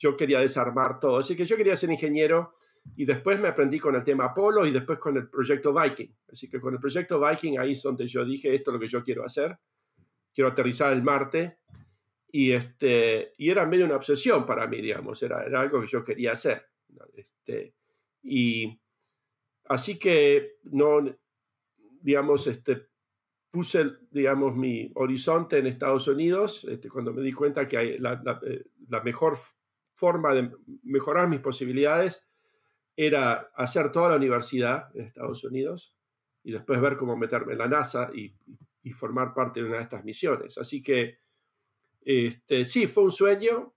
yo quería desarmar todo. Así que yo quería ser ingeniero y después me aprendí con el tema Apolo y después con el proyecto Viking. Así que con el proyecto Viking ahí es donde yo dije, esto es lo que yo quiero hacer, quiero aterrizar en Marte. Y, este, y era medio una obsesión para mí, digamos, era, era algo que yo quería hacer. Este, y así que no, digamos, este, puse, digamos, mi horizonte en Estados Unidos, este, cuando me di cuenta que la, la, eh, la mejor forma de mejorar mis posibilidades era hacer toda la universidad en Estados Unidos y después ver cómo meterme en la NASA y, formar parte de una de estas misiones. Así que este, sí, fue un sueño,